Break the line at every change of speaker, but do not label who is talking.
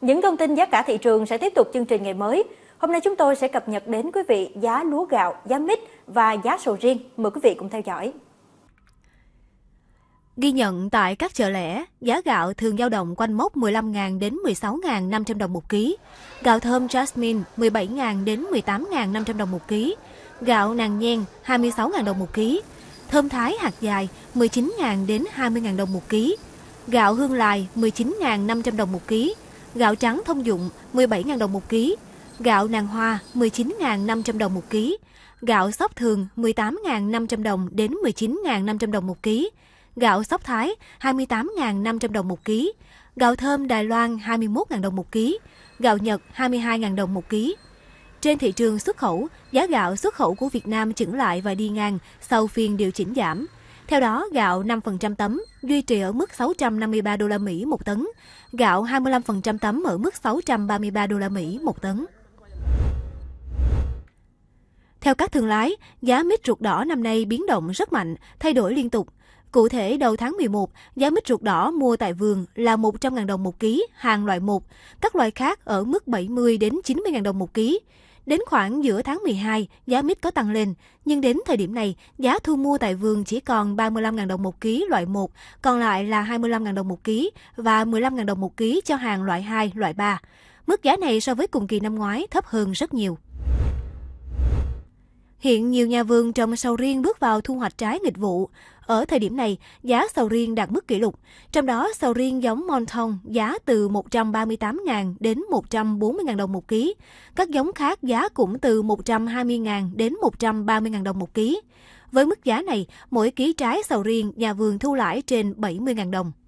Những thông tin giá cả thị trường sẽ tiếp tục chương trình ngày mới. Hôm nay chúng tôi sẽ cập nhật đến quý vị giá lúa gạo, giá mít và giá sầu riêng. Mời quý vị cùng theo dõi. Ghi nhận
tại các chợ lẻ, giá gạo thường dao động quanh mốc 15.000 đến 16.500 đồng một ký. Gạo thơm Jasmine 17.000 đến 18.500 đồng một ký. Gạo nàng nhen 26.000 đồng một ký. Thơm thái hạt dài 19.000 đến 20.000 đồng một ký. Gạo hương lài 19.500 đồng một ký gạo trắng thông dụng 17.000 đồng một ký, gạo nàng hoa 19.500 đồng một ký, gạo sóc thường 18.500 đồng đến 19.500 đồng một ký, gạo sóc thái 28.500 đồng một ký, gạo thơm Đài Loan 21.000 đồng một ký, gạo Nhật 22.000 đồng một ký. Trên thị trường xuất khẩu, giá gạo xuất khẩu của Việt Nam chững lại và đi ngang sau phiên điều chỉnh giảm. Theo đó, gạo 5% tấm duy trì ở mức 653 đô la Mỹ một tấn, gạo 25% tấm ở mức 633 đô la Mỹ một tấn. Theo các thương lái, giá mít ruột đỏ năm nay biến động rất mạnh, thay đổi liên tục. Cụ thể, đầu tháng 11, giá mít ruột đỏ mua tại vườn là 100.000 đồng một ký, hàng loại 1, các loại khác ở mức 70 đến 90.000 đồng một ký. Đến khoảng giữa tháng 12, giá mít có tăng lên, nhưng đến thời điểm này, giá thu mua tại vườn chỉ còn 35.000 đồng một ký loại 1, còn lại là 25.000 đồng một ký và 15.000 đồng một ký cho hàng loại 2, loại 3. Mức giá này so với cùng kỳ năm ngoái thấp hơn rất nhiều. Hiện nhiều nhà vườn trồng sầu riêng bước vào thu hoạch trái nghịch vụ. Ở thời điểm này, giá sầu riêng đạt mức kỷ lục. Trong đó, sầu riêng giống Monton giá từ 138.000 đến 140.000 đồng một ký. Các giống khác giá cũng từ 120.000 đến 130.000 đồng một ký. Với mức giá này, mỗi ký trái sầu riêng nhà vườn thu lãi trên 70.000 đồng.